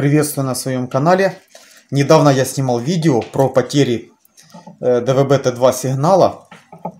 Приветствую на своем канале. Недавно я снимал видео про потери э, ДВБ-Т2 сигнала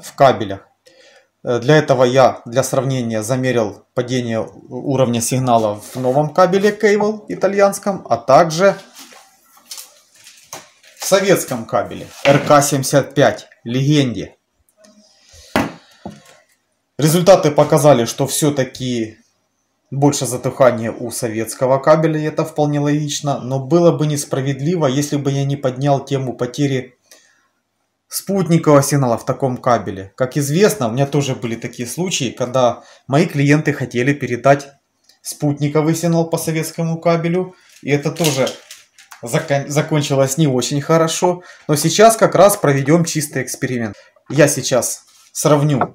в кабелях. Э, для этого я для сравнения замерил падение уровня сигнала в новом кабеле Cable итальянском, а также в советском кабеле РК-75 Легенде. Результаты показали, что все-таки больше затухания у советского кабеля, и это вполне логично, но было бы несправедливо, если бы я не поднял тему потери спутникового сигнала в таком кабеле. Как известно, у меня тоже были такие случаи, когда мои клиенты хотели передать спутниковый сигнал по советскому кабелю, и это тоже закон закончилось не очень хорошо, но сейчас как раз проведем чистый эксперимент. Я сейчас сравню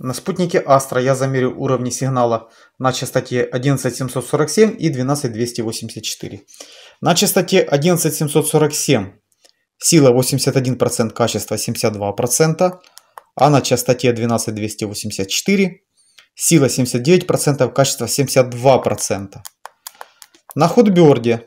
На спутнике Астра я замерю уровни сигнала на частоте 11747 и 12284. На частоте 11747 сила 81%, качество 72%, а на частоте 12284 сила 79%, качество 72%. На ходберде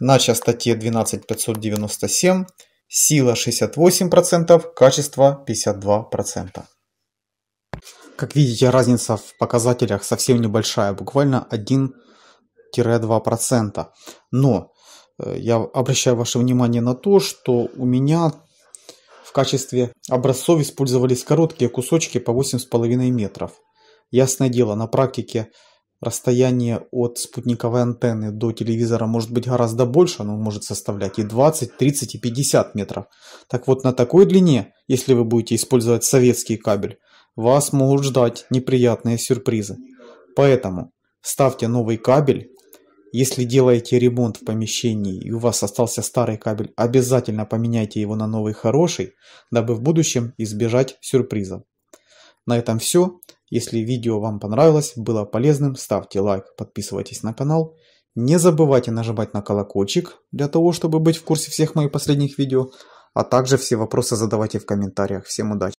Нача статье 12597, сила 68%, качество 52%. Как видите, разница в показателях совсем небольшая, буквально 1-2%. Но э, я обращаю ваше внимание на то, что у меня в качестве образцов использовались короткие кусочки по 8,5 метров. Ясное дело, на практике расстояние от спутниковой антенны до телевизора может быть гораздо больше, оно может составлять и 20, 30, и 50 метров. Так вот на такой длине, если вы будете использовать советский кабель, вас могут ждать неприятные сюрпризы. Поэтому ставьте новый кабель, если делаете ремонт в помещении и у вас остался старый кабель, обязательно поменяйте его на новый хороший, дабы в будущем избежать сюрпризов. На этом все. Если видео вам понравилось, было полезным, ставьте лайк, подписывайтесь на канал. Не забывайте нажимать на колокольчик, для того, чтобы быть в курсе всех моих последних видео. А также все вопросы задавайте в комментариях. Всем удачи!